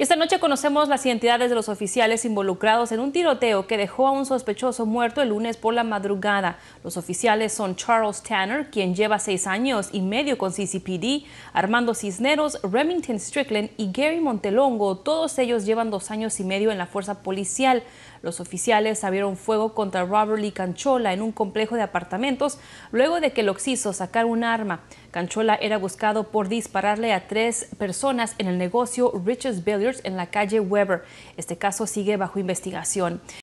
Esta noche conocemos las identidades de los oficiales involucrados en un tiroteo que dejó a un sospechoso muerto el lunes por la madrugada. Los oficiales son Charles Tanner, quien lleva seis años y medio con CCPD, Armando Cisneros, Remington Strickland y Gary Montelongo. Todos ellos llevan dos años y medio en la fuerza policial. Los oficiales abrieron fuego contra Robert Lee Canchola en un complejo de apartamentos luego de que el occiso sacara un arma. Canchola era buscado por dispararle a tres personas en el negocio riches Billiards en la calle Weber. Este caso sigue bajo investigación.